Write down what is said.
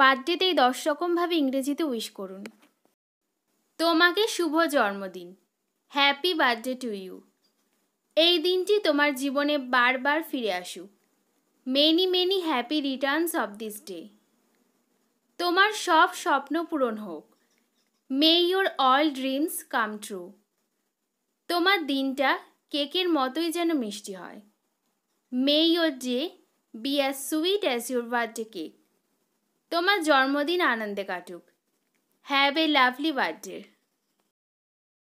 বার্থডেতেই দশ রকমভাবে ইংরেজিতে উইশ করুন তোমাকে শুভ জন্মদিন হ্যাপি বার্থডে টু ইউ এই দিনটি তোমার জীবনে বারবার ফিরে আসুক many many happy returns of this day তোমার সব স্বপ্ন পূরণ হোক may your all dreams come true তোমার দিনটা কেকের মতোই যেন মিষ্টি হয় may your day be as sweet as your birthday cake তোমার জন্মদিন আনন্দে কাটুক হ্যাভ এ লাভলি বার্থডে